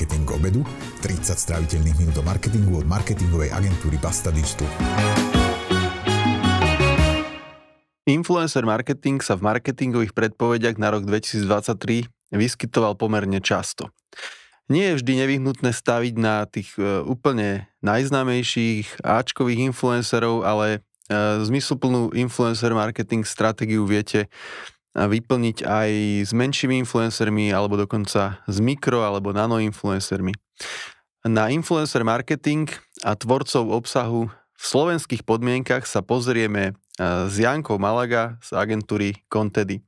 Marketing obedu, 30 straviteľných minút do marketingu od marketingovej agentúry Basta Digital. Influencer marketing sa v marketingových predpovediach na rok 2023 vyskytoval pomerne často. Nie je vždy nevyhnutné staviť na tých e, úplne najznámejších Ačkových influencerov, ale e, zmysluplnú influencer marketing stratégiu viete vyplniť aj s menšími influencermi alebo dokonca s mikro alebo nano influencermi. Na influencer marketing a tvorcov obsahu v slovenských podmienkach sa pozrieme e, s Jankou Malaga z agentúry Contedy.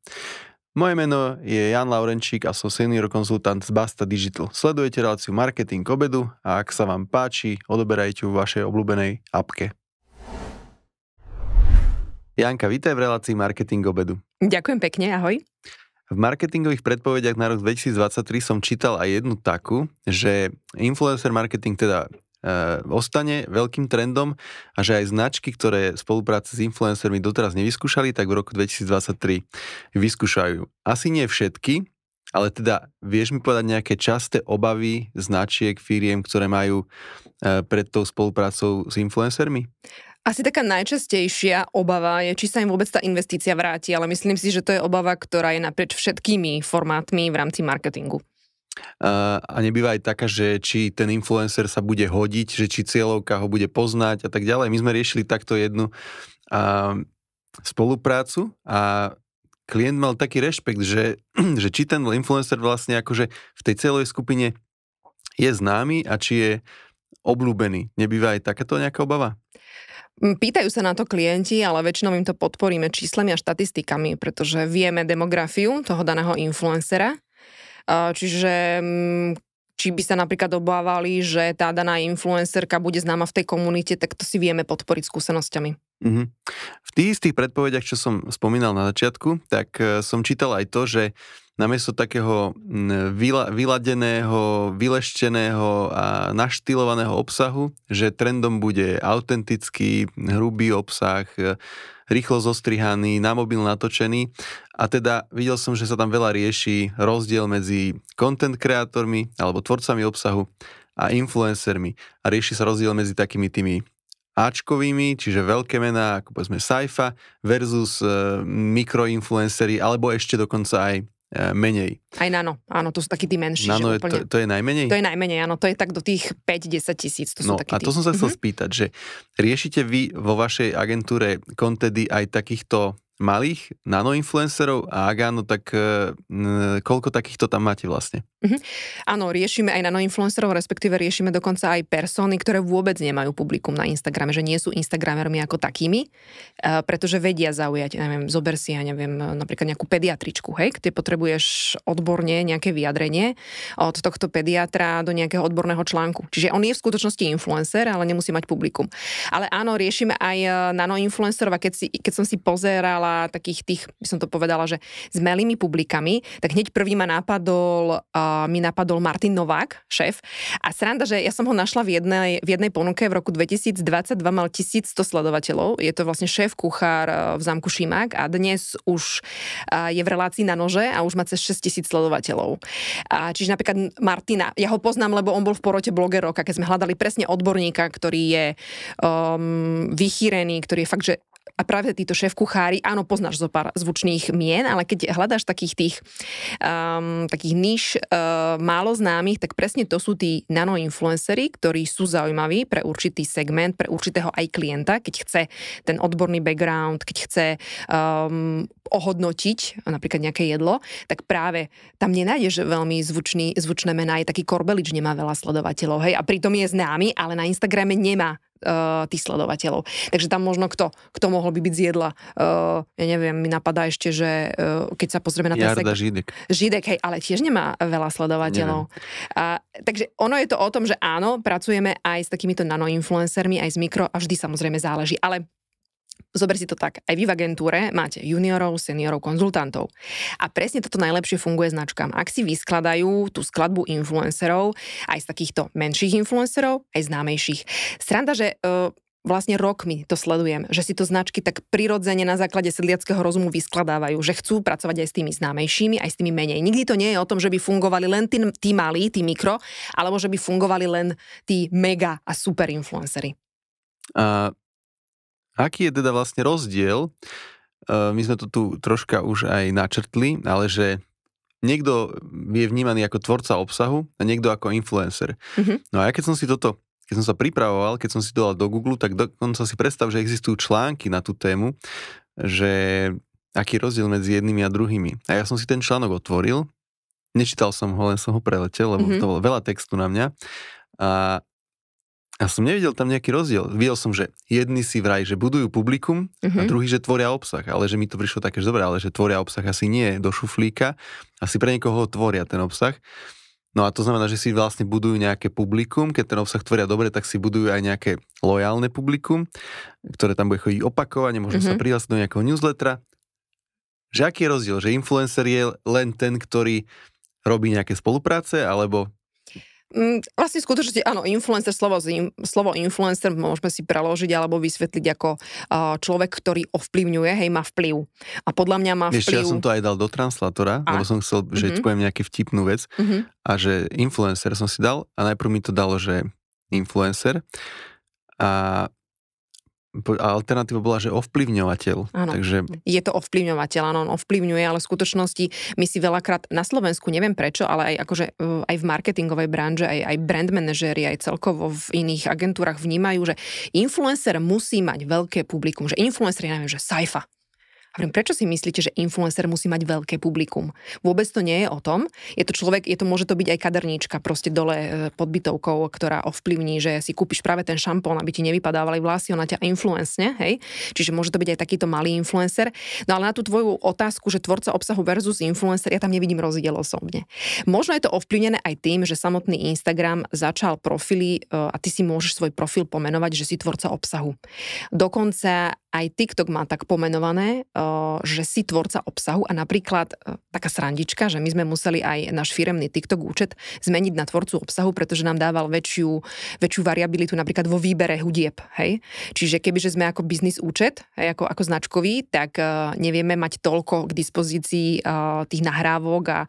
Moje meno je Jan Laurenčík a som senior konzultant z Basta Digital. Sledujete reláciu Marketing obedu a ak sa vám páči, odoberajte ju v vašej obľúbenej apke. Janka, vítaj v relácii Marketing obedu. Ďakujem pekne, ahoj. V marketingových predpovediach na rok 2023 som čítal aj jednu takú, že influencer marketing teda e, ostane veľkým trendom a že aj značky, ktoré spolupráce s influencermi doteraz nevyskúšali, tak v roku 2023 vyskúšajú. Asi nie všetky, ale teda vieš mi povedať nejaké časté obavy značiek, firiem, ktoré majú e, pred tou spoluprácou s influencermi? Asi taká najčastejšia obava je, či sa im vôbec tá investícia vráti, ale myslím si, že to je obava, ktorá je naprieč všetkými formátmi v rámci marketingu. Uh, a nebýva aj taká, že či ten influencer sa bude hodiť, že či cieľovka ho bude poznať a tak ďalej. My sme riešili takto jednu uh, spoluprácu a klient mal taký rešpekt, že, že či ten influencer vlastne akože v tej celej skupine je známy a či je obľúbený. Nebýva aj takáto nejaká obava? Pýtajú sa na to klienti, ale väčšinou im to podporíme číslami a štatistikami, pretože vieme demografiu toho daného influencera. Čiže či by sa napríklad obávali, že tá daná influencerka bude známa v tej komunite, tak to si vieme podporiť skúsenosťami. Mm-hmm. V tých istých predpovediach, čo som spomínal na začiatku, tak e, som čítal aj to, že namiesto takého vyla, vyladeného, vylešteného a naštilovaného obsahu, že trendom bude autentický, hrubý obsah, e, rýchlo zostrihaný, na mobil natočený. A teda videl som, že sa tam veľa rieši rozdiel medzi content kreatormi alebo tvorcami obsahu a influencermi. A rieši sa rozdiel medzi takými tými Ačkovými, čiže veľké mená, ako povedzme Saifa, versus e, mikroinfluencery, alebo ešte dokonca aj Eh, menej. Aj nano, áno, to sú takí tí menší. Nano je, úplne... to, to je najmenej? To je najmenej, áno, to je tak do tých 5-10 tisíc. To no, sú takí a to tí... som sa chcel mm-hmm. spýtať, že riešite vy vo vašej agentúre kontedy aj takýchto malých nanoinfluencerov a ak áno, tak e, koľko takýchto tam máte vlastne? Mm-hmm. Áno, riešime aj nanoinfluencerov, respektíve riešime dokonca aj persony, ktoré vôbec nemajú publikum na Instagrame, že nie sú Instagramermi ako takými, e, pretože vedia zaujať, ja neviem, zober si, ja neviem, napríklad nejakú pediatričku, hej, kde potrebuješ odborne nejaké vyjadrenie od tohto pediatra do nejakého odborného článku. Čiže on je v skutočnosti influencer, ale nemusí mať publikum. Ale áno, riešime aj eh, nanoinfluencerov a keď, si, keď som si pozeral čítala takých tých, by som to povedala, že s malými publikami, tak hneď prvý ma napadol, uh, mi napadol Martin Novák, šéf. A sranda, že ja som ho našla v jednej, v jednej ponuke v roku 2022, mal 1100 sledovateľov. Je to vlastne šéf kuchár e, v zámku Šimák a dnes už uh, je v relácii na nože a už má cez 6000 sledovateľov. A, čiže napríklad Martina, ja ho poznám, lebo on bol v porote blogerov, keď sme hľadali presne odborníka, ktorý je um, vychýrený, ktorý je fakt, že a práve títo šéf kuchári, áno, poznáš zo pár zvučných mien, ale keď hľadáš takých tých um, takých niž uh, ehm, málo známych, tak presne to sú tí nanoinfluencery, ktorí sú zaujímaví pre určitý segment, pre určitého aj klienta, keď chce ten odborný background, keď chce um, ohodnotiť napríklad nejaké jedlo, tak práve tam nenájdeš veľmi zvučný, zvučné mená. Aj taký Korbelič nemá veľa sledovateľov, hej, a pritom je známy, ale na Instagrame nemá uh, tých sledovateľov. Takže tam možno kto, kto mohol by byť z jedla. Uh, ja neviem, mi napadá ešte, že uh, keď sa pozrieme na ten Jarda sek- Židek. Židek, hej, ale tiež nemá veľa sledovateľov. A, takže ono je to o tom, že áno, pracujeme aj s takýmito nanoinfluencermi, aj s mikro a vždy samozrejme záleží. Ale zober si to tak, aj vy v agentúre máte juniorov, seniorov, konzultantov. A presne toto najlepšie funguje značkám. Ak si vyskladajú tú skladbu influencerov, aj z takýchto menších influencerov, aj známejších. Sranda, že uh, vlastne rokmi to sledujem, že si to značky tak prirodzene na základe sedliackého rozumu vyskladávajú, že chcú pracovať aj s tými známejšími, aj s tými menej. Nikdy to nie je o tom, že by fungovali len tí, tí malí, tí mikro, alebo že by fungovali len tí mega a super influencery. Uh, Aký je teda vlastne rozdiel? E, my sme to tu troška už aj načrtli, ale že niekto je vnímaný ako tvorca obsahu a niekto ako influencer. Mm-hmm. No a ja keď som si toto keď som sa pripravoval, keď som si dal do Google, tak dokonca si predstav, že existujú články na tú tému, že aký je rozdiel medzi jednými a druhými. A ja som si ten článok otvoril, nečítal som ho, len som ho preletel, lebo mm-hmm. to bolo veľa textu na mňa. A ja som nevidel tam nejaký rozdiel. Videl som, že jedni si vraj, že budujú publikum uh-huh. a mhm. druhý, že tvoria obsah. Ale že mi to prišlo také, že dobré, ale že tvoria obsah asi nie do šuflíka. Asi pre niekoho tvoria ten obsah. No a to znamená, že si vlastne budujú nejaké publikum, keď ten obsah tvoria dobre, tak si budujú aj nejaké lojálne publikum, ktoré tam bude chodiť opakovane, možno uh-huh. sa mhm. prihlásiť do nejakého newslettera. Že aký je rozdiel? Že influencer je len ten, ktorý robí nejaké spolupráce, alebo Vlastne v skutočnosti, áno, influencer, slovo, slovo influencer môžeme si preložiť alebo vysvetliť ako človek, ktorý ovplyvňuje, hej, má vplyv. A podľa mňa má vplyv... Ešte ja som to aj dal do translatora. a? lebo som chcel, že mm-hmm. poviem nejaký vtipnú vec mm-hmm. a že influencer som si dal a najprv mi to dalo, že influencer a a alternatíva bola, že ovplyvňovateľ. Áno. Takže... Je to ovplyvňovateľ, áno, on ovplyvňuje, ale v skutočnosti my si veľakrát na Slovensku, neviem prečo, ale aj, akože, e, aj v marketingovej branže, aj, aj brand manažéri, aj celkovo v iných agentúrach vnímajú, že influencer musí mať veľké publikum, že influencer je, neviem, že sajfa. A hovorím, prečo si myslíte, že influencer musí mať veľké publikum? Vôbec to nie je o tom. Je to človek, je to, môže to byť aj kaderníčka proste dole e, pod bytovkou, ktorá ovplyvní, že si kúpiš práve ten šampón, aby ti nevypadávali vlasy, ona ťa influencne, hej? Čiže môže to byť aj takýto malý influencer. No ale na tú tvoju otázku, že tvorca obsahu versus influencer, ja tam nevidím rozdiel osobne. Možno je to ovplyvnené aj tým, že samotný Instagram začal profily e, a ty si môžeš svoj profil pomenovať, že si tvorca obsahu. Dokonca aj TikTok má tak pomenované, eh, že si tvorca obsahu a napríklad eh, taká srandička, že my sme museli aj náš firemný TikTok účet zmeniť na tvorcu obsahu, pretože nám dával väčšiu, väčšiu variabilitu napríklad vo výbere hudieb. Hej? Čiže kebyže sme ako biznis účet, hej, ako, ako značkový, tak eh, nevieme mať toľko k dispozícii tých nahrávok a,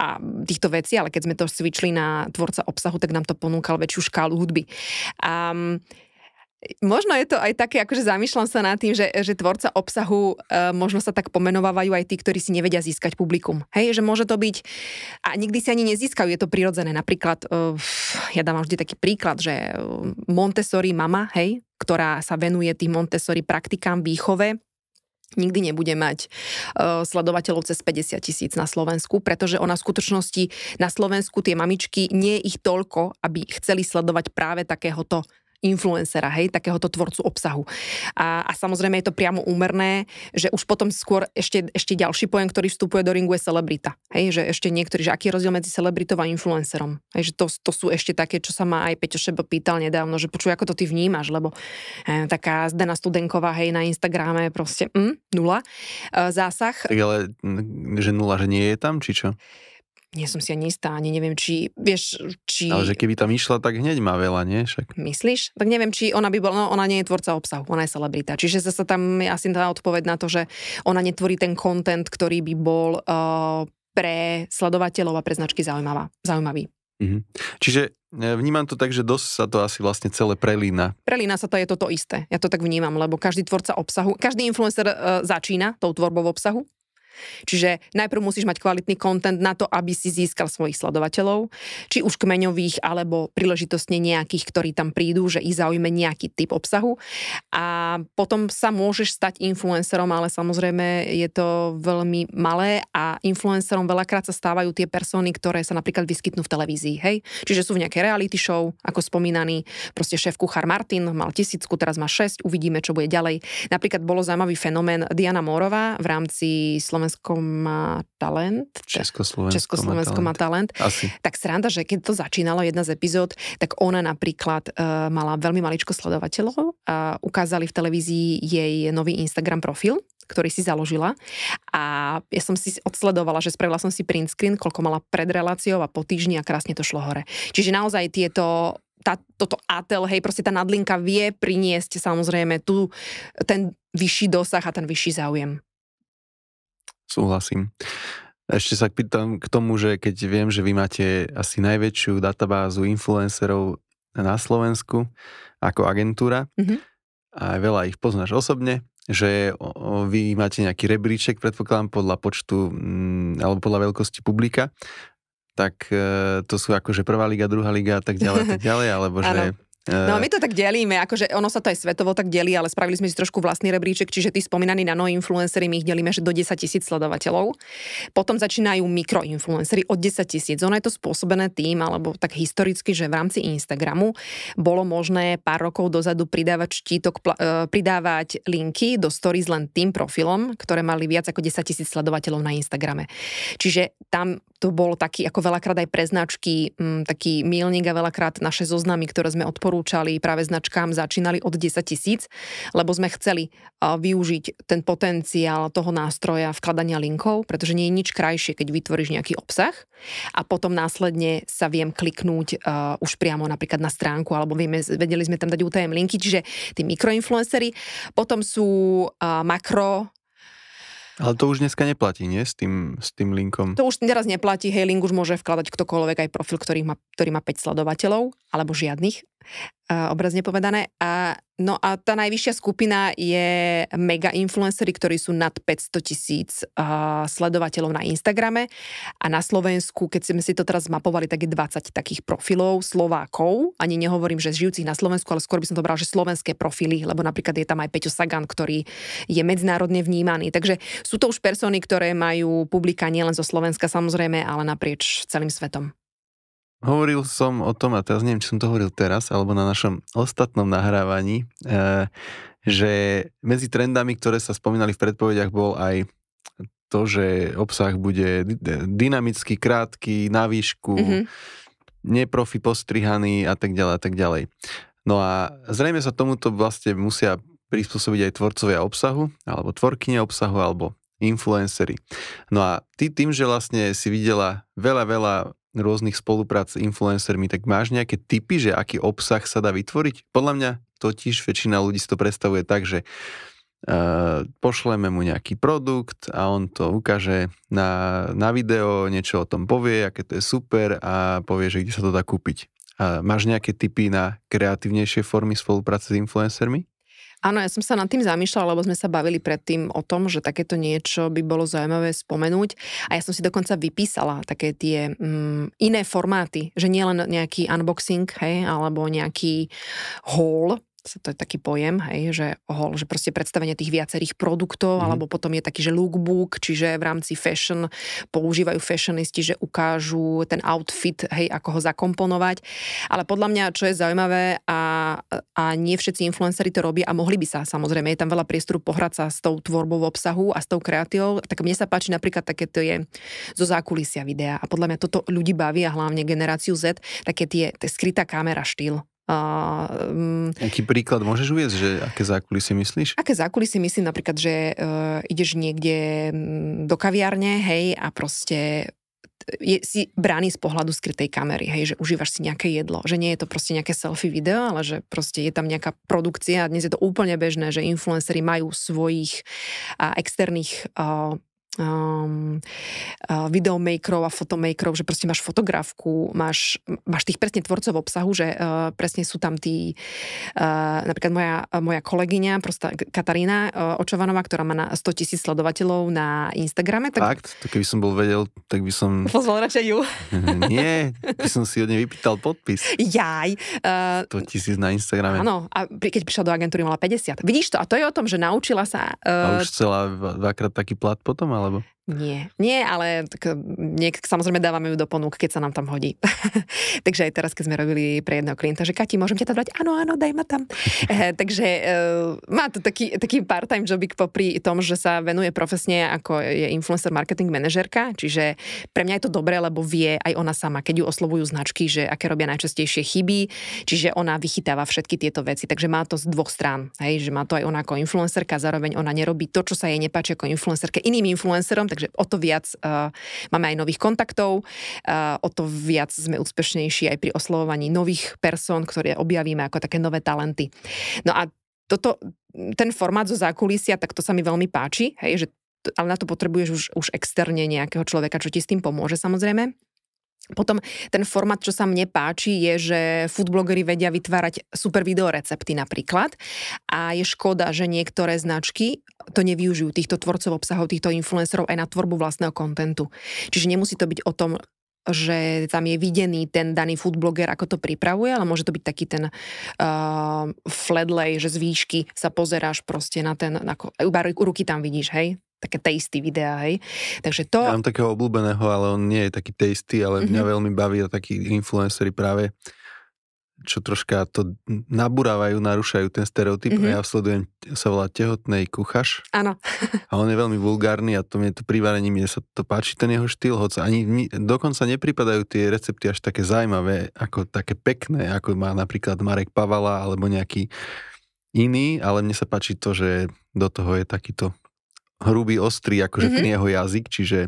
a týchto vecí, ale keď sme to svičli na tvorca obsahu, tak nám to ponúkal väčšiu škálu hudby. Um, Možno je to aj také, akože zamýšľam sa nad tým, že, že tvorca obsahu e, možno sa tak pomenovávajú aj tí, ktorí si nevedia získať publikum. Hej, že môže to byť a nikdy si ani nezískajú, je to prirodzené. Napríklad, e, ja dávam vždy taký príklad, že e, Montessori mama, hej, ktorá sa venuje tým Montessori praktikám výchove, nikdy nebude mať uh, sledovateľov cez 50 tisíc na Slovensku, pretože ona v skutočnosti na Slovensku tie mamičky nie je ich toľko, aby chceli sledovať práve takéhoto influencera, hej, takéhoto tvorcu obsahu. A, a samozrejme je to priamo úmerné, že už potom skôr ešte, ešte ďalší pojem, ktorý vstupuje do ringu je celebrita. Hej, že ešte niektorí, že aký je rozdiel medzi celebritou a influencerom. Hej, že to, to sú ešte také, čo sa ma aj Peťo Šebo pýtal nedávno, že počuj, ako to ty vnímaš, lebo eh, taká Zdena Studenková, hej, na Instagrame proste mm, nula e, zásah. Tak ale, že nula, že nie je tam, či čo? Nie som si ani istá, ani neviem, či, vieš, či... Ale že keby tam išla, tak hneď má veľa, nie? Však. Myslíš? Tak neviem, či ona by bola, no ona nie je tvorca obsahu, ona je celebrita. Čiže zase tam je asi tá odpoveď na to, že ona netvorí ten kontent, ktorý by bol uh, pre sledovateľov a pre značky zaujímavá, zaujímavý. Mhm. Čiže eh, vnímam to tak, že dosť sa to asi vlastne celé prelína. Prelína sa to, je toto isté. Ja to tak vnímam, lebo každý tvorca obsahu, každý influencer uh, začína tou tvorbou obsahu Čiže najprv musíš mať kvalitný kontent na to, aby si získal svojich sledovateľov, či už kmeňových, alebo príležitostne nejakých, ktorí tam prídu, že ich zaujme nejaký typ obsahu. A potom sa môžeš stať influencerom, ale samozrejme je to veľmi malé a influencerom veľakrát sa stávajú tie persony, ktoré sa napríklad vyskytnú v televízii. Hej? Čiže sú v nejakej reality show, ako spomínaný, proste šéf kuchár Martin mal tisícku, teraz má 6, uvidíme, čo bude ďalej. Napríklad bolo zaujímavý fenomén Diana Morová v rámci Slovenska Slovensko má talent. Československo, Československo má talent. Má talent. Asi. Tak sranda, že keď to začínalo jedna z epizód, tak ona napríklad uh, mala veľmi maličko sledovateľov a ukázali v televízii jej nový Instagram profil ktorý si založila. A ja som si odsledovala, že spravila som si print screen, koľko mala pred reláciou a po týždni a krásne to šlo hore. Čiže naozaj tieto tá, toto atel, hej, proste tá nadlinka vie priniesť samozrejme tu ten vyšší dosah a ten vyšší záujem. Súhlasím. Ešte sa pýtam k tomu, že keď viem, že vy máte asi najväčšiu databázu influencerov na Slovensku ako agentúra mm-hmm. a veľa ich poznáš osobne, že vy máte nejaký rebríček, predpokladám, podľa počtu mm, alebo podľa veľkosti publika, tak e, to sú akože prvá liga, druhá liga a tak ďalej, tak ďalej, alebo že... No eh. my to tak delíme, akože ono sa to aj svetovo tak delí, ale spravili sme si trošku vlastný rebríček, čiže tí spomínaní nanoinfluencery, my ich delíme, že do 10 tisíc sledovateľov. Potom začínajú mikroinfluencery od 10 tisíc. Ono je to spôsobené tým, alebo tak historicky, že v rámci Instagramu bolo možné pár rokov dozadu pridávať štítok, eh, pridávať linky do stories len tým profilom, ktoré mali viac ako 10 tisíc sledovateľov na Instagrame. Čiže tam to bol taký, ako veľakrát aj pre značky, m, mm, taký mielník a veľakrát naše zoznamy, ktoré sme odporúčali práve značkám, začínali od 10 tisíc, lebo sme chceli využiť ten potenciál toho nástroja vkladania linkov, pretože nie je nič krajšie, keď vytvoríš nejaký obsah a potom následne sa viem kliknúť uh, už priamo napríklad na stránku, alebo vieme, vedeli sme tam dať UTM linky, čiže tí mikroinfluencery. Potom sú uh, makro ale to už dneska neplatí, nie? S tým, s tým linkom. To už teraz neplatí. Hej, link už môže vkladať ktokoľvek, aj profil, ktorý má, ktorý má 5 sledovateľov, alebo žiadnych obrazne povedané. A, no a tá najvyššia skupina je mega influencery, ktorí sú nad 500 tisíc uh, sledovateľov na Instagrame. A na Slovensku, keď sme si to teraz mapovali, tak je 20 takých profilov Slovákov. Ani nehovorím, že žijúcich na Slovensku, ale skôr by som to bral, že slovenské profily, lebo napríklad je tam aj Peťo Sagan, ktorý je medzinárodne vnímaný. Takže sú to už persony, ktoré majú publika nielen zo Slovenska samozrejme, ale naprieč celým svetom hovoril som o tom, a teraz neviem, či som to hovoril teraz, alebo na našom ostatnom nahrávaní, eh, že medzi trendami, ktoré sa spomínali v predpovediach, bol aj to, že obsah bude dynamicky krátky, na výšku, mm-hmm. neprofi postrihaný a tak ďalej a tak ďalej. No a zrejme sa tomuto vlastne musia prispôsobiť aj tvorcovia obsahu, alebo tvorkyne obsahu, alebo influencery. No a ty tým, že vlastne si videla veľa, veľa rôznych spoluprác s influencermi, tak máš nejaké typy, že aký obsah sa dá vytvoriť? Podľa mňa totiž väčšina ľudí si to predstavuje tak, že Uh, pošleme mu nejaký produkt a on to ukáže na, na video, niečo o tom povie, aké to je super a povie, že kde sa to dá kúpiť. Uh, máš nejaké tipy na kreatívnejšie formy spolupráce s influencermi? Áno, ja som sa nad tým zamýšľala, lebo sme sa bavili predtým o tom, že takéto niečo by bolo zaujímavé spomenúť. A ja som si dokonca vypísala také tie mm, iné formáty, že nie len nejaký unboxing, hej, alebo nejaký haul, to je taký pojem, hej, že hol, že proste predstavenie tých viacerých produktov, mm. alebo potom je taký, že lookbook, čiže v rámci fashion používajú fashionisti, že ukážu ten outfit, hej, ako ho zakomponovať. Ale podľa mňa, čo je zaujímavé a, a nie všetci influenceri to robia a mohli by sa samozrejme, je tam veľa priestoru pohrať sa s tou tvorbou obsahu a s tou kreatiou, tak mne sa páči napríklad takéto je zo zákulisia videa a podľa mňa toto ľudí baví a hlavne generáciu Z, také tie, tie skrytá kamera štýl. Uh, um, mm, Aký príklad môžeš uvieť, že aké zákulisy myslíš? Aké zákulisy myslím napríklad, že uh, ideš niekde mm, do kaviárne, hej, a proste je, si brány z pohľadu skrytej kamery, hej, že užívaš si nejaké jedlo, že nie je to proste nejaké selfie video, ale že proste je tam nejaká produkcia a dnes je to úplne bežné, že influencery majú svojich uh, externých uh, um, uh, videomakerov a fotomakerov, že proste máš fotografku, máš, máš tých presne tvorcov obsahu, že uh, presne sú tam tí, uh, napríklad moja, uh, moja kolegyňa, prostá Katarína uh, Očovanová, ktorá má na 100 tisíc sledovateľov na Instagrame. Tak... Fakt? To keby som bol vedel, tak by som... Pozval radšej ju. Nie, by som si od nej vypýtal podpis. Jaj. Uh, 100 tisíc na Instagrame. Áno, a keď prišla do agentúry, mala 50. Vidíš to? A to je o tom, že naučila sa... Uh... A už chcela dvakrát taký plat potom, Malibu Nie, nie, ale tak niek- samozrejme dávame ju do ponúk, keď sa nám tam hodí. takže aj teraz, keď sme robili pre jedného klienta, že Kati, môžem ťa tam dať? Áno, áno, daj ma tam. Eh, takže uh, má to taký, taký part-time jobik popri tom, že sa venuje profesne ako je influencer marketing manažerka, čiže pre mňa je to dobré, lebo vie aj ona sama, keď ju oslovujú značky, že aké robia najčastejšie chyby, čiže ona vychytáva všetky tieto veci, takže má to z dvoch strán, hej, že má to aj ona ako influencerka, zároveň ona nerobí to, čo sa jej nepáči ako influencerke iným influencerom, Takže o to viac uh, máme aj nových kontaktov, uh, o to viac sme úspešnejší aj pri oslovovaní nových persón, ktoré objavíme ako také nové talenty. No a toto, ten formát zo zákulisia, tak to sa mi veľmi páči, hej, že ale na to potrebuješ už, už externe nejakého človeka, čo ti s tým pomôže samozrejme. Potom ten format, čo sa mne páči, je, že foodblogery vedia vytvárať super videorecepty napríklad a je škoda, že niektoré značky to nevyužijú, týchto tvorcov obsahov, týchto influencerov aj na tvorbu vlastného kontentu. Čiže nemusí to byť o tom, že tam je videný ten daný foodbloger, ako to pripravuje, ale môže to byť taký ten uh, fledlej, že z výšky sa pozeráš proste na ten, ako, iba ruky tam vidíš, hej? také tasty videá, hej. Takže to... Ja mám takého obľúbeného, ale on nie je taký tasty, ale mňa mm-hmm. veľmi baví a takí influencery práve čo troška to nabúravajú, narúšajú ten stereotyp mm-hmm. a mhm. ja sledujem, sa volá tehotnej kuchaš. Áno. a on je veľmi vulgárny a to mne to pri mne sa to páči ten jeho štýl, hoci ani mi, dokonca nepripadajú tie recepty až také zaujímavé, ako také pekné, ako má napríklad Marek Pavala alebo nejaký iný, ale mne sa páči to, že do toho je takýto hrubý, ostrý, akože mm-hmm. ten mhm. jeho jazyk, čiže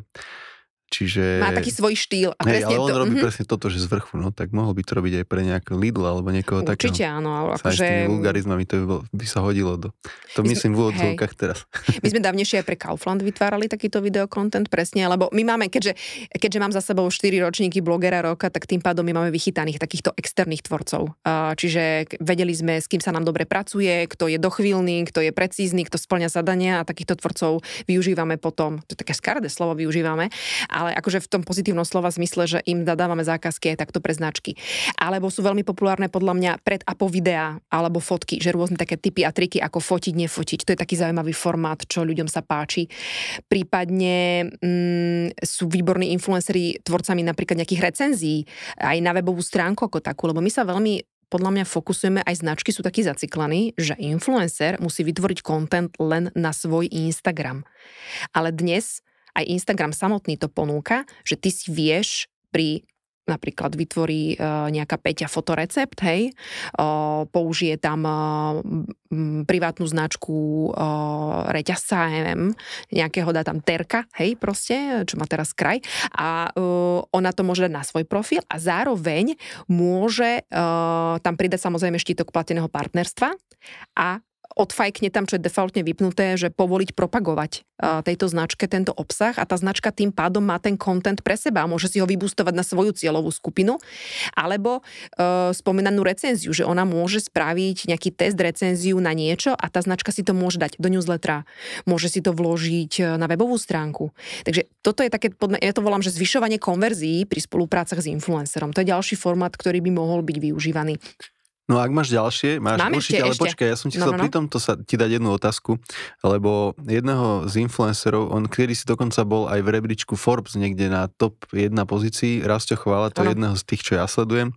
Čiže... Má taký svoj štýl. A presne hey, ale on to, robí mm-hmm. presne toto, že z vrchu, no tak mohol by to robiť aj pre nejaké Lidl alebo niekoho Určite, takého. Určite áno, ale akože... S tými vulgarizmami to by, bol, by sa hodilo do... To my myslím sme, v úvodzovkách teraz. My sme dávnejšie aj pre Kaufland vytvárali takýto videokontent, presne, lebo my máme, keďže, keďže mám za sebou 4 ročníky blogera roka, tak tým pádom my máme vychytaných takýchto externých tvorcov. Čiže vedeli sme, s kým sa nám dobre pracuje, kto je dochvíľný, kto je precízny, kto splňa zadania a takýchto tvorcov využívame potom. To je také skardé slovo využívame. A ale akože v tom pozitívnom slova zmysle, že im zadávame zákazky aj takto pre značky. Alebo sú veľmi populárne podľa mňa pred a po videá alebo fotky, že rôzne také typy a triky, ako fotiť, nefotiť. To je taký zaujímavý formát, čo ľuďom sa páči. Prípadne mm, sú výborní influenceri tvorcami napríklad nejakých recenzií, aj na webovú stránku ako takú, lebo my sa veľmi podľa mňa fokusujeme, aj značky sú takí zaciklaní, že influencer musí vytvoriť kontent len na svoj Instagram. Ale dnes aj Instagram samotný to ponúka, že ty si vieš pri napríklad vytvorí e, nejaká Peťa fotorecept, hej, e, použije tam e, privátnu značku reťazca, neviem, nejakého dá tam terka, hej, proste, čo má teraz kraj a ona to môže dať na svoj profil a zároveň môže tam pridať samozrejme štítok plateného partnerstva a odfajkne tam, čo je defaultne vypnuté, že povoliť propagovať tejto značke tento obsah a tá značka tým pádom má ten kontent pre seba a môže si ho vybustovať na svoju cieľovú skupinu alebo e, spomenanú recenziu, že ona môže spraviť nejaký test recenziu na niečo a tá značka si to môže dať do newslettera, môže si to vložiť e, na webovú stránku. Takže toto je také, ja to volám, že zvyšovanie konverzií pri spoluprácach s influencerom. To je ďalší formát, ktorý by mohol byť využívaný. No ak máš ďalšie, máš Mám určite, ešte, ale ešte. počkaj, ja som ti no, chcel no, no. pri tomto sa ti dať jednu otázku, lebo jedného z influencerov, on kedy si dokonca bol aj v rebríčku Forbes niekde na top 1 pozícii, Rasto Chvála, to ano. je jedného z tých, čo ja sledujem,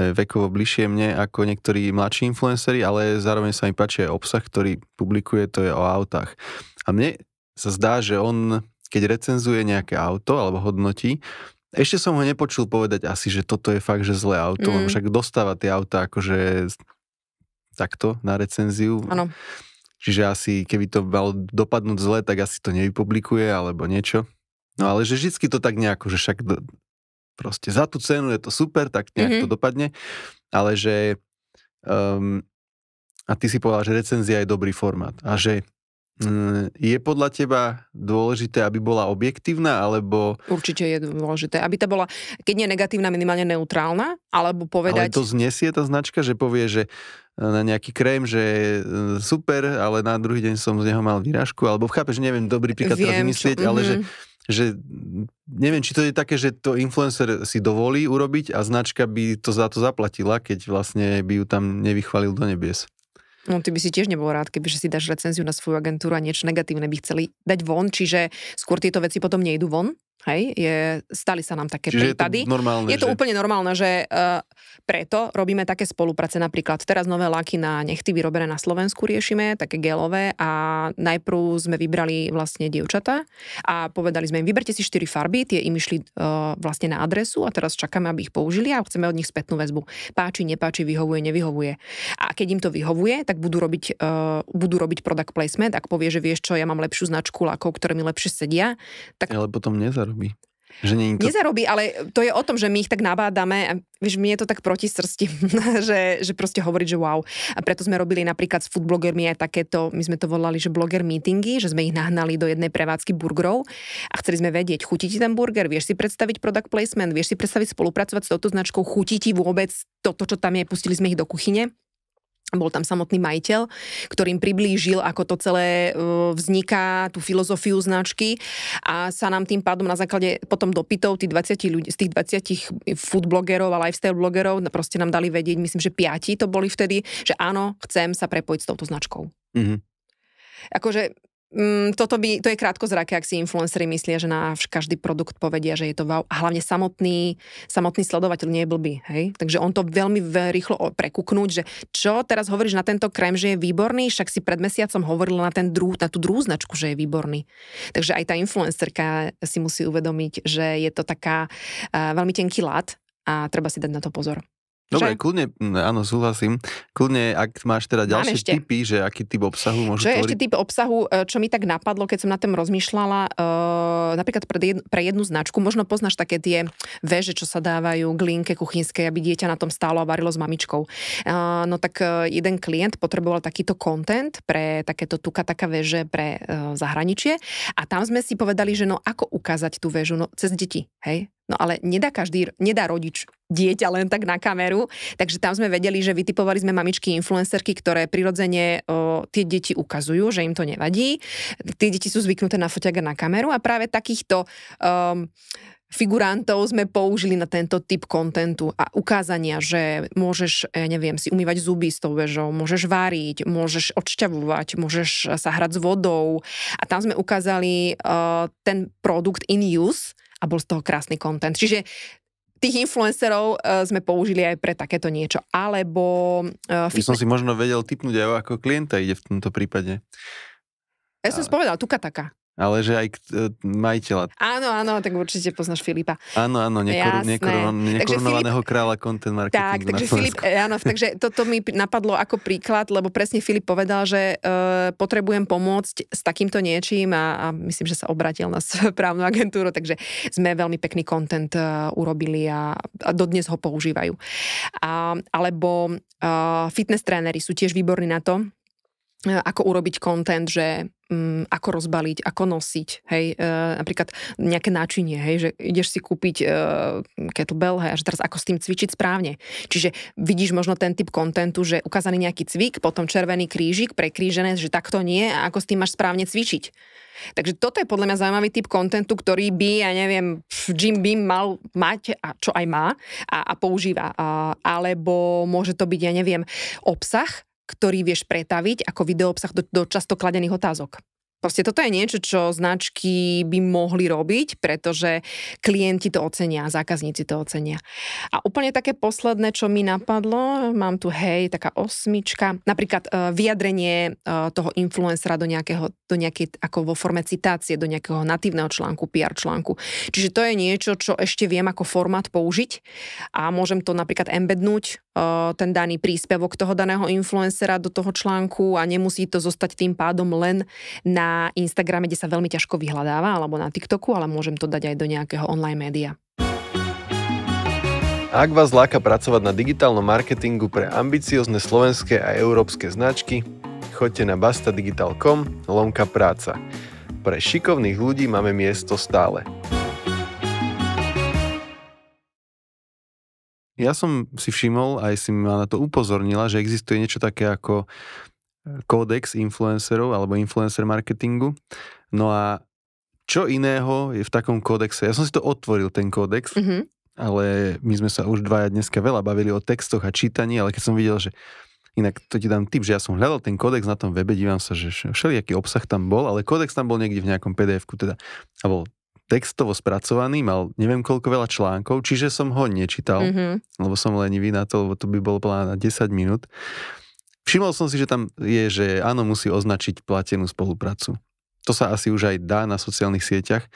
e, vekovo bližšie mne ako niektorí mladší influenceri, ale zároveň sa mi páči aj obsah, ktorý publikuje, to je o autách. A mne sa zdá, že on, keď recenzuje nejaké auto alebo hodnotí, ešte som ho nepočul povedať asi, že toto je fakt, že zlé auto. Mm. však dostáva tie auta akože takto na recenziu. Áno. Čiže asi, keby to malo dopadnúť zle, tak asi to nevypublikuje alebo niečo. No ale že vždycky to tak nejako, že však do, proste za tú cenu je to super, tak nejak mm-hmm. to mhm. dopadne. Ale že um, a ty si povedal, že recenzia je dobrý formát a že Mm, je podľa teba dôležité, aby bola objektívna, alebo... Určite je dôležité, aby tá bola, keď nie negatívna, minimálne neutrálna, alebo povedať... Ale to znesie tá značka, že povie, že e, na nejaký krém, že e, super, ale na druhý deň som z neho mal výražku, alebo chápeš, neviem, dobrý príklad Viem, teraz myslieť, ale mm-hmm. že mhm. že neviem, či to je také, že to influencer si dovolí urobiť a značka by to za to zaplatila, keď vlastne by ju tam nevychvalil do nebies. No ty by si tiež nebol rád, keby si dáš recenziu na svoju agentúru a niečo negatívne by chceli dať von, čiže skôr tieto veci potom nejdu von? Hej, je, stali sa nám také Čiže prípady. Je to, normálne, je to že? úplne normálne, že uh, preto robíme také spolupráce. Napríklad teraz nové laky na nechty vyrobené na Slovensku riešime, také gelové a najprv sme vybrali vlastne dievčata a povedali sme im, vyberte si štyri farby, tie im išli uh, vlastne na adresu a teraz čakáme, aby ich použili a chceme od nich spätnú väzbu. Páči, nepáči, vyhovuje, nevyhovuje. A keď im to vyhovuje, tak budú robiť, uh, budú robiť product placement. Ak povie, že vieš čo, ja mám lepšiu značku lakov, ktoré mi lepšie sedia, tak... Ale potom nezar- nezarobí. Že nie to... Nezarobí, ale to je o tom, že my ich tak nabádame a vieš, mi je to tak proti srsti, že, že proste hovoriť, že wow. A preto sme robili napríklad s foodblogermi aj takéto, my sme to volali, že blogger meetingy, že sme ich nahnali do jednej prevádzky burgerov a chceli sme vedieť, chutí ti ten burger, vieš si predstaviť product placement, vieš si predstaviť spolupracovať s touto značkou, chutí ti vôbec toto, čo tam je, pustili sme ich do kuchyne bol tam samotný majiteľ, ktorým priblížil, ako to celé e, vzniká, tú filozofiu značky a sa nám tým pádom na základe potom dopytov tých 20 ľudí, z tých 20 food blogerov a lifestyle blogerov no, proste nám dali vedieť, myslím, že piati to boli vtedy, že áno, chcem sa prepojiť s touto značkou. Mm-hmm. Akože Mm, toto by, to je krátko zrake, ak si influenceri myslia, že na každý produkt povedia, že je to wow. A hlavne samotný, samotný sledovateľ nie je blbý, hej? Takže on to veľmi rýchlo prekuknúť, že čo teraz hovoríš na tento krém, že je výborný, však si pred mesiacom hovoril na, ten druhú, na tú druhú značku, že je výborný. Takže aj tá influencerka si musí uvedomiť, že je to taká uh, veľmi tenký lát a treba si dať na to pozor. Dobre, že? kľudne, áno, súhlasím. Kľudne, ak máš teda ďalšie ešte. typy, že aký typ obsahu môžu Čo je tvoriť? ešte typ obsahu, e, čo mi tak napadlo, keď som na tom rozmýšľala, uh, napríklad pre, jednu, pre jednu značku, možno poznáš také tie veže, čo sa dávajú k linke kuchynskej, aby dieťa na tom stálo a varilo s mamičkou. Uh, no tak uh, jeden klient potreboval takýto content pre takéto tuka taká veže pre uh, zahraničie a tam sme si povedali, že no ako ukázať tú väžu no, cez deti, hej? No ale nedá každý, nedá rodič dieťa len tak na kameru. Takže tam sme vedeli, že vytipovali sme mamičky influencerky, ktoré prirodzene o, tie deti ukazujú, že im to nevadí. Tie deti sú zvyknuté na foťak a na kameru a práve takýchto um, figurantov sme použili na tento typ kontentu a ukázania, že môžeš, ja neviem, si umývať zuby s tou vežou, môžeš váriť, môžeš odšťavovať, môžeš sa hrať s vodou a tam sme ukázali uh, ten produkt in use, a bol z toho krásny kontent. Čiže tých influencerov uh, sme použili aj pre takéto niečo. Alebo... Uh, fitness... By som si možno vedel typnúť aj ako klienta ide v tomto prípade. Ja som a... spovedal, tuka taká ale že aj e, majiteľa. Áno, áno, tak určite poznáš Filipa. Áno, áno, nekorunovaného Filip, kráľa content marketingu Tak, takže Filip, e, áno, takže toto mi napadlo ako príklad, lebo presne Filip povedal, že e, potrebujem pomôcť s takýmto niečím a, a myslím, že sa obratil na právnu agentúru, takže sme veľmi pekný content e, urobili a, a dodnes ho používajú. A, alebo e, fitness tréneri sú tiež výborní na to, E, ako urobiť kontent, že um, ako rozbaliť, ako nosiť, hej, uh, napríklad nejaké náčinie, hej, že ideš si kúpiť uh, kettlebell, hej, a že teraz ako s tým cvičiť správne. Čiže vidíš možno ten typ kontentu, že ukázaný nejaký cvik, potom červený krížik, prekrížené, že takto nie a ako s tým máš správne cvičiť. Takže toto je podľa mňa zaujímavý typ kontentu, ktorý by, ja neviem, Jim Beam mal mať, a čo aj má a, a používa. A, alebo môže to byť, ja neviem, obsah, ktorý vieš pretaviť ako obsah do, do často kladených otázok. Proste toto je niečo, čo značky by mohli robiť, pretože klienti to ocenia, zákazníci to ocenia. A úplne také posledné, čo mi napadlo, mám tu hej, taká osmička, napríklad uh, vyjadrenie uh, toho influencera do, nejakého, do nejakej, ako vo forme citácie, do nejakého natívneho článku, PR článku. Čiže to je niečo, čo ešte viem ako formát použiť a môžem to napríklad embednúť ten daný príspevok toho daného influencera do toho článku a nemusí to zostať tým pádom len na Instagrame, kde sa veľmi ťažko vyhľadáva, alebo na TikToku, ale môžem to dať aj do nejakého online média. Ak vás láka pracovať na digitálnom marketingu pre ambiciozne slovenské a európske značky, choďte na bastadigital.com lomka práca. Pre šikovných ľudí máme miesto stále. Ja som si všimol, aj si ma na to upozornila, že existuje niečo také ako e, kódex influencerov alebo influencer marketingu. No a čo iného je v takom kódexe? Ja som si to otvoril, ten kódex, mm-hmm. ale my sme sa už dvaja dneska veľa bavili o textoch a čítaní, ale keď som videl, že Inak to ti dám tip, že ja som hľadal ten kódex na tom webe, dívam sa, že všelijaký obsah tam bol, ale kódex tam bol niekde v nejakom pdf teda. A bol textovo spracovaný, mal neviem koľko veľa článkov, čiže som ho nečítal, mm-hmm. lebo som lenivý na to, lebo to by bolo plná na 10 minút. Všimol som si, že tam je, že áno, musí označiť platenú spoluprácu. To sa asi už aj dá na sociálnych sieťach.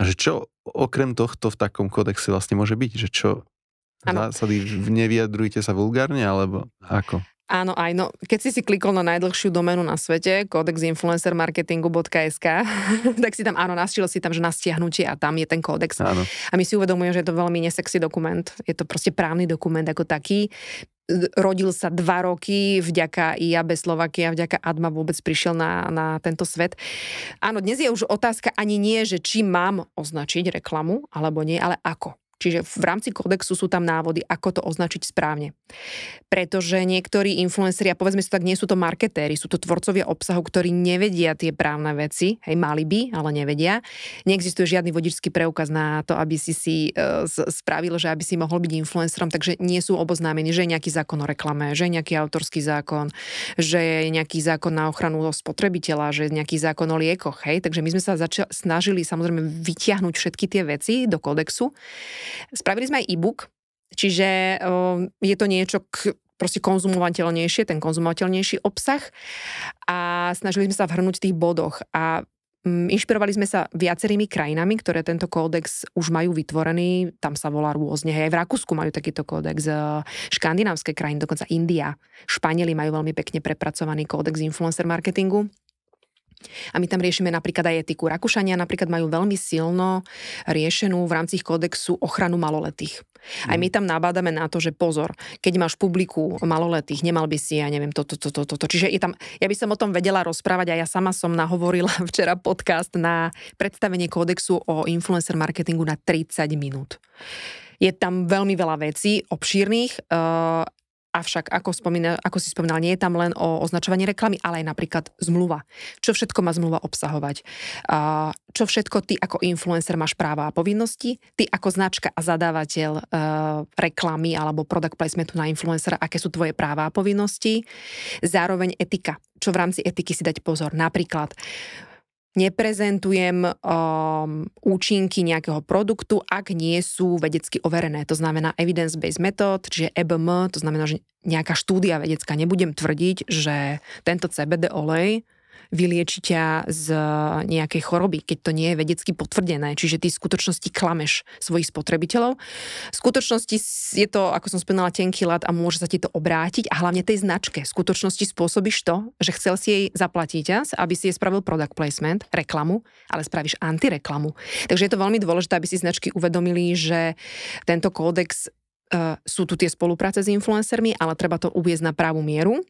A že čo okrem tohto v takom kodexe vlastne môže byť? Že čo, Ano. Zásady, nevyjadrujte sa vulgárne, alebo ako? Áno, aj no. Keď si si klikol na najdlhšiu doménu na svete, kodexinfluencermarketingu.sk, tak si tam, áno, našiel si tam, že na stiahnutie a tam je ten kódex. Áno. A my si uvedomujeme, že je to veľmi nesexy dokument. Je to proste právny dokument ako taký. Rodil sa dva roky vďaka IAB Slovakia, vďaka ADMA vôbec prišiel na, na tento svet. Áno, dnes je už otázka ani nie, že či mám označiť reklamu, alebo nie, ale ako. Čiže v rámci kodexu sú tam návody, ako to označiť správne. Pretože niektorí influenceri, a povedzme si tak, nie sú to marketéri, sú to tvorcovia obsahu, ktorí nevedia tie právne veci, hej, mali by, ale nevedia. Neexistuje žiadny vodičský preukaz na to, aby si si e, spravil, že aby si mohol byť influencerom, takže nie sú oboznámení, že je nejaký zákon o reklame, že je nejaký autorský zákon, že je nejaký zákon na ochranu spotrebiteľa, že je nejaký zákon o liekoch, hej. Takže my sme sa zača- snažili samozrejme vyťahnuť všetky tie veci do kodexu. Spravili sme aj e-book, čiže ehm, je to niečo, k, proste konzumovateľnejšie, ten konzumovateľnejší obsah a snažili sme sa vhrnúť v tých bodoch a mm, Inšpirovali sme sa viacerými krajinami, ktoré tento kódex už majú vytvorený. Tam sa volá rôzne. Hej, aj v Rakúsku majú takýto kódex. Eh, Škandinávské krajiny, dokonca India. Španieli majú veľmi pekne prepracovaný kódex influencer marketingu. A my tam riešime napríklad aj etiku. Rakúšania napríklad majú veľmi silno riešenú v rámci kódexu ochranu maloletých. Aj my mm. tam nabádame na to, že pozor, keď máš publiku maloletých, nemal by si, ja neviem, toto, toto, toto. To. Čiže je tam, ja by som o tom vedela rozprávať a ja sama som nahovorila včera podcast na predstavenie kódexu o influencer marketingu na 30 minút. Je tam veľmi veľa vecí obšírnych, eh, Avšak, ako, spomína, ako si spomínal, nie je tam len o označovaní reklamy, ale aj napríklad zmluva. Čo všetko má zmluva obsahovať? Čo všetko ty ako influencer máš práva a povinnosti? Ty ako značka a zadávateľ e, reklamy alebo product placementu na influencera, aké sú tvoje práva a povinnosti? Zároveň etika. Čo v rámci etiky si dať pozor? Napríklad, neprezentujem um, účinky nejakého produktu, ak nie sú vedecky overené. To znamená evidence-based method, čiže EBM, to znamená, že nejaká štúdia vedecká. Nebudem tvrdiť, že tento CBD olej vylieči ťa z nejakej choroby, keď to nie je vedecky potvrdené. Čiže ty v skutočnosti klameš svojich spotrebiteľov. V skutočnosti je to, ako som spomínala, tenký lat a môže sa ti to obrátiť a hlavne tej značke. V skutočnosti spôsobíš to, že chcel si jej zaplatiť aby si jej spravil product placement, reklamu, ale spravíš antireklamu. Takže je to veľmi dôležité, aby si značky uvedomili, že tento kódex eh, sú tu tie spolupráce s influencermi, ale treba to uviezť na pravú mieru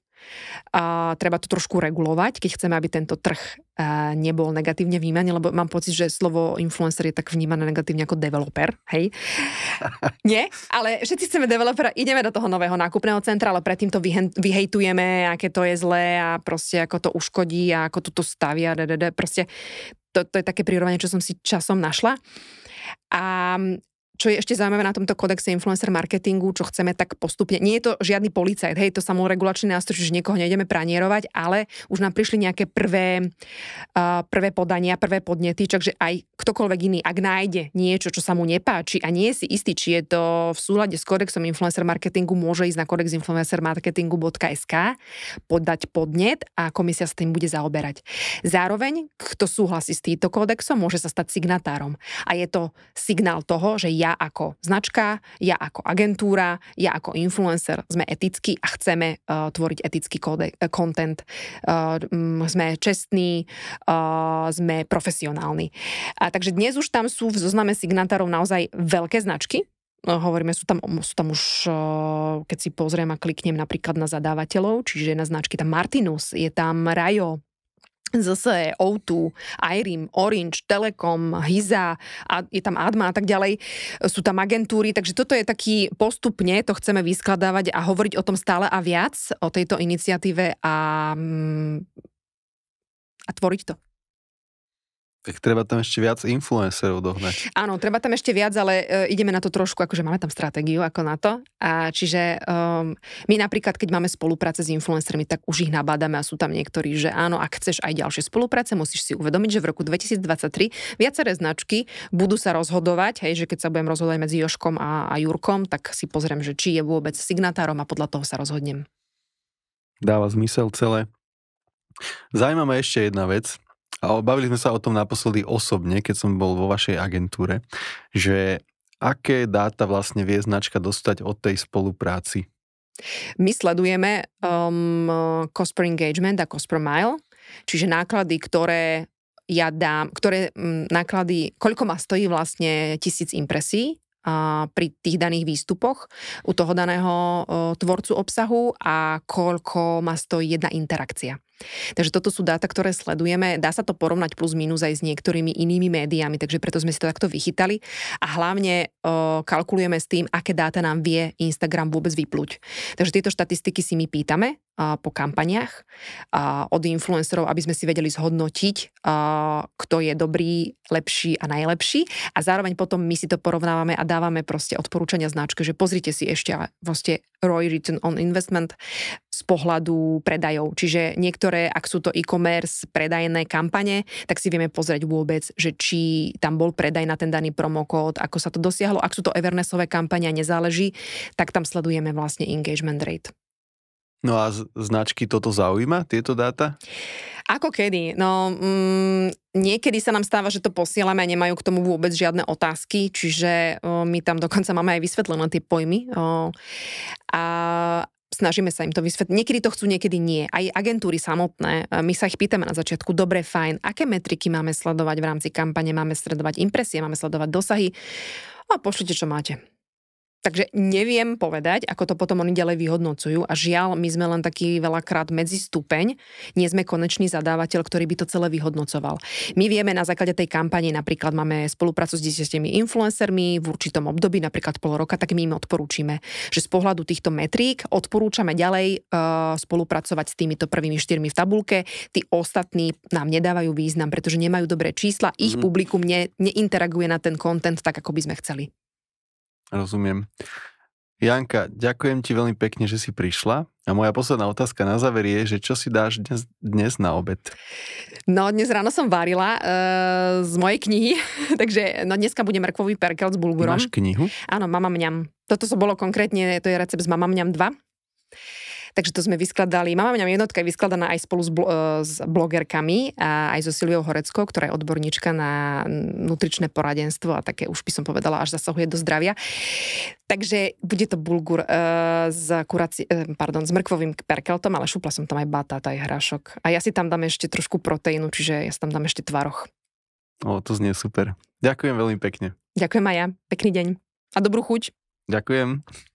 a treba to trošku regulovať, keď chceme, aby tento trh e, nebol negatívne vnímaný, lebo mám pocit, že slovo influencer je tak vnímané negatívne ako developer, hej? Nie, ale všetci chceme developera, ideme do toho nového nákupného centra, ale predtým to vyhejtujeme, aké to je zlé a proste ako to uškodí a ako to stavia, Proste to, to je také prirovnanie, čo som si časom našla. A čo je ešte zaujímavé na tomto kodexe influencer marketingu, čo chceme tak postupne. Nie je to žiadny policajt, hej, to samoregulačný nástroj, že niekoho nejdeme pranierovať, ale už nám prišli nejaké prvé, uh, prvé podania, prvé podnety, takže aj ktokoľvek iný, ak nájde niečo, čo sa mu nepáči a nie je si istý, či je to v súlade s kodexom influencer marketingu, môže ísť na kodex influencer marketingu.sk, podať podnet a komisia s tým bude zaoberať. Zároveň, kto súhlasí s týmto kódexom, môže sa stať signatárom. A je to signál toho, že ja ako značka, ja ako agentúra, ja ako influencer sme etickí a chceme uh, tvoriť etický kode, eh, content. Uh, m, sme čestní, uh, sme profesionálni. A takže dnes už tam sú v zozname signatárov naozaj veľké značky, hovoríme, sú tam, sú tam už, keď si pozriem a kliknem napríklad na zadávateľov, čiže na značky tam Martinus, je tam Rajo, ZSE, O2, IRIM, Orange, Telekom, HIZA, a je tam ADMA a tak ďalej, sú tam agentúry, takže toto je taký postupne, to chceme vyskladávať a hovoriť o tom stále a viac, o tejto iniciatíve a, mm, a tvoriť to. Tak treba tam ešte viac influencerov dohnať. Áno, treba tam ešte viac, ale e, ideme na to trošku, akože máme tam stratégiu ako na to. A čiže um, my napríklad, keď máme spolupráce s influencermi, tak už ich nabádame a sú tam niektorí, že áno, ak chceš aj ďalšie spolupráce, musíš si uvedomiť, že v roku 2023 viaceré značky budú sa rozhodovať, hej, že keď sa budem rozhodovať medzi Joškom a, a Jurkom, tak si pozriem, že či je vôbec signatárom a podľa toho sa rozhodnem. Dáva zmysel celé. Zajímavá ešte jedna vec, a bavili sme sa o tom naposledy osobne, keď som bol vo vašej agentúre, že aké dáta vlastne vie značka dostať od tej spolupráci? My sledujeme um, cost per engagement a cost per mile, čiže náklady, ktoré ja dám, ktoré um, náklady, koľko ma stojí vlastne tisíc impresí a pri tých daných výstupoch u toho daného tvorcu obsahu a koľko ma stojí jedna interakcia. Takže toto sú dáta, ktoré sledujeme. Dá sa to porovnať plus minus aj s niektorými inými médiami, takže preto sme si to takto vychytali. A hlavne o, kalkulujeme s tým, aké dáta nám vie Instagram vôbec vyplúť. Takže tieto štatistiky si my pýtame a, po kampaniach a, od influencerov, aby sme si vedeli zhodnotiť, a, kto je dobrý, lepší a najlepší. A zároveň potom my si to porovnávame a dávame proste odporúčania značky, že pozrite si ešte vlastne ROI return on investment, z pohľadu predajov. Čiže niektoré, ak sú to e-commerce, predajné kampane, tak si vieme pozrieť vôbec, že či tam bol predaj na ten daný promokód, ako sa to dosiahlo. Ak sú to Evernessové kampane a nezáleží, tak tam sledujeme vlastne engagement rate. No a značky toto zaujíma, tieto dáta? Ako kedy? No, mm, niekedy sa nám stáva, že to posielame a nemajú k tomu vôbec žiadne otázky, čiže o, my tam dokonca máme aj vysvetlené tie pojmy. O, a, snažíme sa im to vysvetliť. Niekedy to chcú, niekedy nie. Aj agentúry samotné, e, my sa ich pýtame na začiatku, dobre, fajn, aké metriky máme sledovať v rámci kampane, máme sledovať impresie, máme sledovať dosahy a pošlite, čo máte. Takže neviem povedať, ako to potom oni ďalej vyhodnocujú a žiaľ, my sme len taký veľakrát medzi stupeň, nie sme konečný zadávateľ, ktorý by to celé vyhodnocoval. My vieme na základe tej kampane, napríklad máme spoluprácu s desiatimi influencermi v určitom období, napríklad pol roka, tak my im odporúčime, že z pohľadu týchto metrík odporúčame ďalej e, spolupracovať s týmito prvými štyrmi v tabulke, tí ostatní nám nedávajú význam, pretože nemajú dobré čísla, ich mm. publikum ne, neinteraguje na ten kontent tak, ako by sme chceli. Rozumiem. Janka, ďakujem ti veľmi pekne, že si prišla. A moja posledná otázka na záver je, že čo si dáš dnes, dnes na obed? No, dnes ráno som varila e, z mojej knihy, takže no, dneska bude mrkvový perkel s bulgurom. Máš knihu? Áno, Mama mňam. Toto so bolo konkrétne, to je recept z Mama mňam 2. Takže to sme vyskladali. Mama mňa jednotka je vyskladaná aj spolu s, bl- e, s blogerkami a aj so Silviou Horeckou, ktorá je odborníčka na nutričné poradenstvo a také už by som povedala, až zasahuje do zdravia. Takže bude to bulgur uh, s, kuraci- uh, e, pardon, s mrkvovým perkeltom, ale šupla som tam aj batát, aj hrášok. A ja si tam dám ešte trošku proteínu, čiže ja si tam dám ešte tvaroch. O, to znie super. Ďakujem veľmi pekne. Ďakujem aj ja. Pekný deň. A dobrú chuť. Ďakujem.